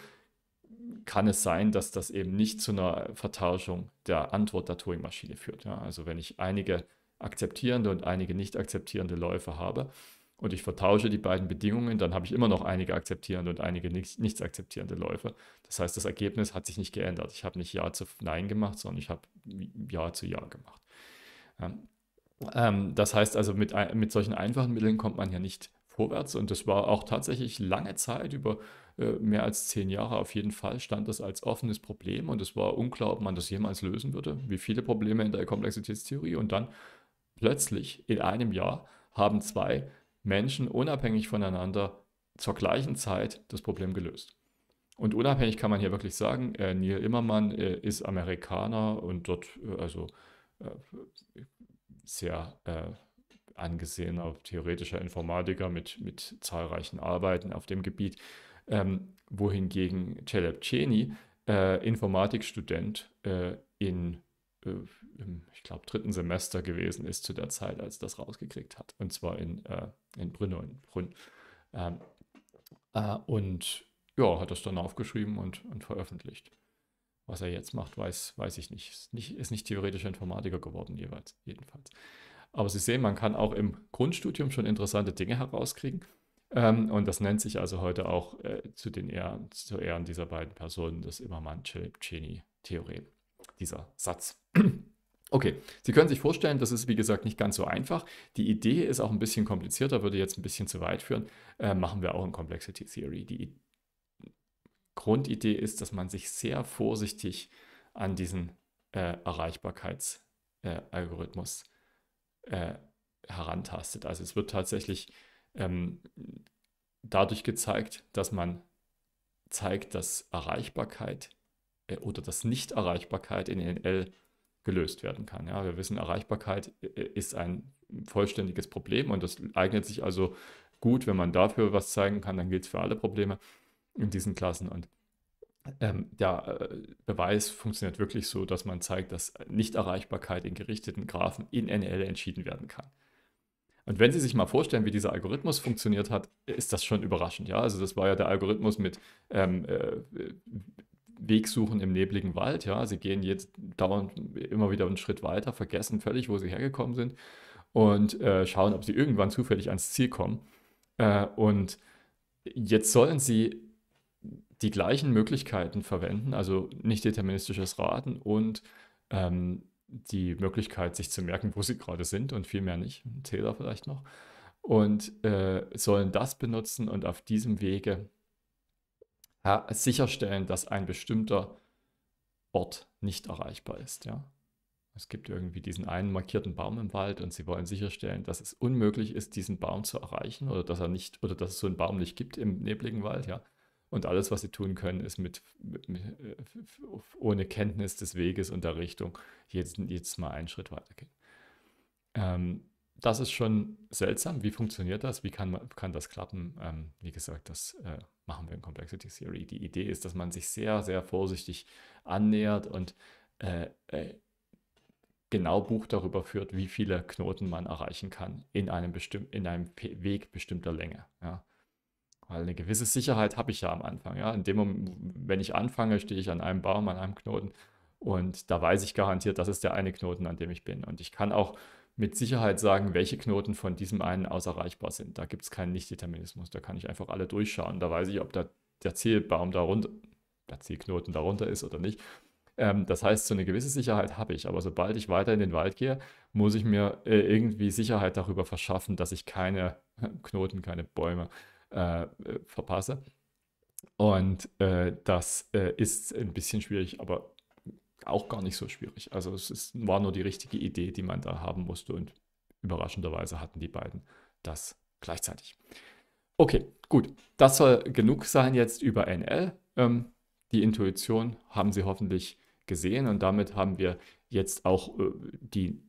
kann es sein, dass das eben nicht zu einer Vertauschung der Antwort der Turing-Maschine führt. Ja? Also wenn ich einige akzeptierende und einige nicht akzeptierende Läufe habe und ich vertausche die beiden Bedingungen, dann habe ich immer noch einige akzeptierende und einige nicht, nichts akzeptierende Läufe. Das heißt, das Ergebnis hat sich nicht geändert. Ich habe nicht Ja zu Nein gemacht, sondern ich habe Ja zu Ja gemacht. Ja? Ähm, das heißt also, mit, mit solchen einfachen Mitteln kommt man ja nicht vorwärts und das war auch tatsächlich lange Zeit, über äh, mehr als zehn Jahre auf jeden Fall, stand das als offenes Problem und es war unklar, ob man das jemals lösen würde, wie viele Probleme in der Komplexitätstheorie und dann plötzlich in einem Jahr haben zwei Menschen unabhängig voneinander zur gleichen Zeit das Problem gelöst. Und unabhängig kann man hier wirklich sagen, äh, Neil Immermann äh, ist Amerikaner und dort, äh, also äh, sehr äh, angesehener theoretischer Informatiker mit, mit zahlreichen Arbeiten auf dem Gebiet, ähm, wohingegen Celebceni äh, Informatikstudent äh, in äh, im, ich glaube, dritten Semester gewesen ist zu der Zeit, als das rausgekriegt hat. Und zwar in, äh, in Brünn. In Brünn. Ähm, äh, und ja, hat das dann aufgeschrieben und, und veröffentlicht. Was er jetzt macht, weiß, weiß ich nicht. Ist, nicht. ist nicht theoretischer Informatiker geworden jeweils, jedenfalls. Aber Sie sehen, man kann auch im Grundstudium schon interessante Dinge herauskriegen. Ähm, und das nennt sich also heute auch äh, zu den Ehren, zu Ehren dieser beiden Personen das Immermann-Cheney-Theorem, dieser Satz. <clears throat> Okay, Sie können sich vorstellen, das ist wie gesagt nicht ganz so einfach. Die Idee ist auch ein bisschen komplizierter, würde jetzt ein bisschen zu weit führen. Äh, machen wir auch in Complexity Theory. Die Grundidee ist, dass man sich sehr vorsichtig an diesen äh, Erreichbarkeitsalgorithmus äh, herantastet. Also es wird tatsächlich ähm, dadurch gezeigt, dass man zeigt, dass Erreichbarkeit äh, oder dass Nicht-Erreichbarkeit in NL gelöst werden kann. Ja, wir wissen, Erreichbarkeit äh, ist ein vollständiges Problem und das eignet sich also gut, wenn man dafür was zeigen kann, dann gilt es für alle Probleme in diesen Klassen. Und ähm, der äh, Beweis funktioniert wirklich so, dass man zeigt, dass Nichterreichbarkeit in gerichteten Graphen in NL entschieden werden kann. Und wenn Sie sich mal vorstellen, wie dieser Algorithmus funktioniert hat, ist das schon überraschend. Ja, also das war ja der Algorithmus mit ähm, äh, Wegsuchen im nebligen Wald. Ja, Sie gehen jetzt dauernd immer wieder einen Schritt weiter, vergessen völlig, wo Sie hergekommen sind und äh, schauen, ob Sie irgendwann zufällig ans Ziel kommen. Äh, und jetzt sollen Sie die gleichen Möglichkeiten verwenden, also nicht deterministisches Raten und ähm, die Möglichkeit, sich zu merken, wo sie gerade sind und vielmehr nicht, ein Zähler vielleicht noch, und äh, sollen das benutzen und auf diesem Wege ja, sicherstellen, dass ein bestimmter Ort nicht erreichbar ist. Ja? Es gibt irgendwie diesen einen markierten Baum im Wald und sie wollen sicherstellen, dass es unmöglich ist, diesen Baum zu erreichen oder dass er nicht oder dass es so einen Baum nicht gibt im nebligen Wald, ja. Und alles, was sie tun können, ist mit, mit, mit äh, ohne Kenntnis des Weges und der Richtung jetzt, jedes Mal einen Schritt weitergehen. Ähm, das ist schon seltsam. Wie funktioniert das? Wie kann, kann das klappen? Ähm, wie gesagt, das äh, machen wir in Complexity Theory. Die Idee ist, dass man sich sehr, sehr vorsichtig annähert und äh, äh, genau Buch darüber führt, wie viele Knoten man erreichen kann in einem, bestimm in einem Weg bestimmter Länge. Ja? Weil eine gewisse Sicherheit habe ich ja am Anfang. Ja? In dem Moment, wenn ich anfange, stehe ich an einem Baum, an einem Knoten und da weiß ich garantiert, das ist der eine Knoten, an dem ich bin. Und ich kann auch mit Sicherheit sagen, welche Knoten von diesem einen aus erreichbar sind. Da gibt es keinen Nichtdeterminismus. Da kann ich einfach alle durchschauen. Da weiß ich, ob da der Zielbaum darunter, der Zielknoten darunter ist oder nicht. Ähm, das heißt, so eine gewisse Sicherheit habe ich. Aber sobald ich weiter in den Wald gehe, muss ich mir äh, irgendwie Sicherheit darüber verschaffen, dass ich keine <laughs> Knoten, keine Bäume äh, äh, verpasse. Und äh, das äh, ist ein bisschen schwierig, aber auch gar nicht so schwierig. Also es ist, war nur die richtige Idee, die man da haben musste und überraschenderweise hatten die beiden das gleichzeitig. Okay, gut. Das soll genug sein jetzt über NL. Ähm, die Intuition haben Sie hoffentlich gesehen und damit haben wir jetzt auch äh, die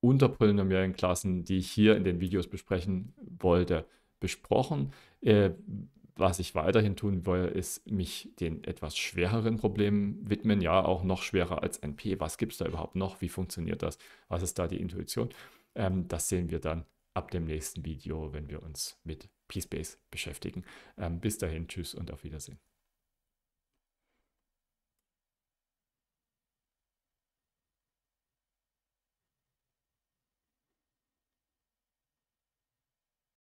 unterpolynomialen Klassen, die ich hier in den Videos besprechen wollte, besprochen. Äh, was ich weiterhin tun will, ist mich den etwas schwereren Problemen widmen. Ja, auch noch schwerer als NP. Was gibt es da überhaupt noch? Wie funktioniert das? Was ist da die Intuition? Ähm, das sehen wir dann ab dem nächsten Video, wenn wir uns mit PSpace beschäftigen. Ähm, bis dahin, tschüss und auf Wiedersehen.